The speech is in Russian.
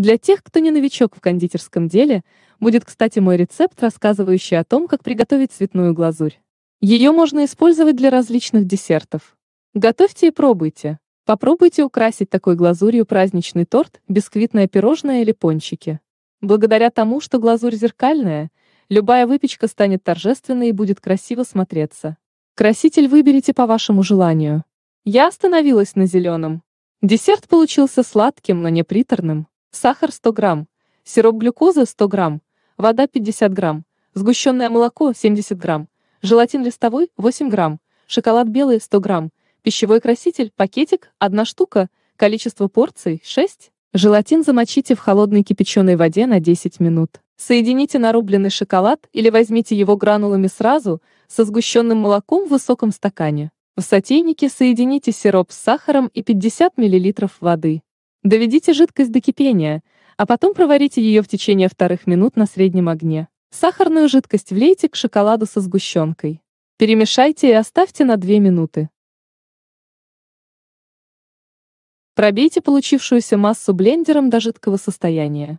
Для тех, кто не новичок в кондитерском деле, будет, кстати, мой рецепт, рассказывающий о том, как приготовить цветную глазурь. Ее можно использовать для различных десертов. Готовьте и пробуйте. Попробуйте украсить такой глазурью праздничный торт, бисквитное пирожное или пончики. Благодаря тому, что глазурь зеркальная, любая выпечка станет торжественной и будет красиво смотреться. Краситель выберите по вашему желанию. Я остановилась на зеленом. Десерт получился сладким, но не приторным сахар 100 грамм, сироп глюкозы 100 грамм, вода 50 грамм, сгущенное молоко 70 грамм, желатин листовой 8 грамм, шоколад белый 100 грамм, пищевой краситель, пакетик, одна штука, количество порций 6. Желатин замочите в холодной кипяченой воде на 10 минут. Соедините нарубленный шоколад или возьмите его гранулами сразу со сгущенным молоком в высоком стакане. В сотейнике соедините сироп с сахаром и 50 мл воды. Доведите жидкость до кипения, а потом проварите ее в течение вторых минут на среднем огне. Сахарную жидкость влейте к шоколаду со сгущенкой. Перемешайте и оставьте на 2 минуты. Пробейте получившуюся массу блендером до жидкого состояния.